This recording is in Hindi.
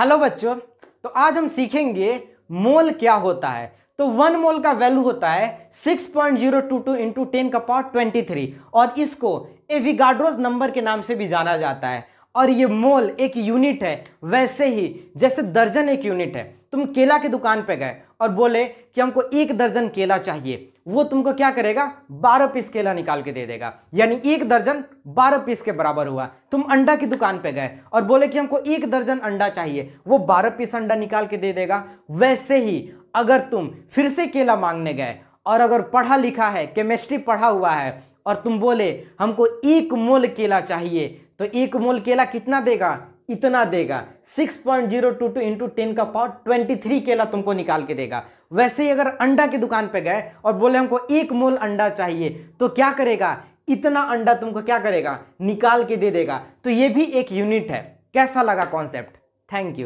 हेलो बच्चों तो आज हम सीखेंगे मोल क्या होता है तो वन मोल का वैल्यू होता है 6.022 point zero two two into ten का पावर ट्वेंटी थ्री और इसको एविगाड्रोज नंबर के नाम से भी जाना जाता है और ये मोल एक यूनिट है वैसे ही जैसे दर्जन एक यूनिट है तुम केला के दुकान पे गए और बोले कि हमको एक दर्जन केला चाहिए वो तुमको क्या करेगा बारह पीस केला निकाल के दे देगा यानी एक दर्जन बारह पीस के बराबर हुआ तुम अंडा की दुकान पे गए और बोले कि हमको एक दर्जन अंडा चाहिए वो बारह पीस अंडा निकाल के दे देगा वैसे ही अगर तुम फिर से केला मांगने गए और अगर पढ़ा लिखा है केमिस्ट्री पढ़ा हुआ है और तुम बोले हमको एक मोल केला चाहिए तो एक मोल केला कितना देगा इतना देगा 6.022 point zero two two into ten का पावर ट्वेंटी थ्री केला तुमको निकाल के देगा वैसे ही अगर अंडा की दुकान पे गए और बोले हमको एक मोल अंडा चाहिए तो क्या करेगा इतना अंडा तुमको क्या करेगा निकाल के दे देगा तो ये भी एक यूनिट है कैसा लगा कॉन्सेप्ट थैंक यू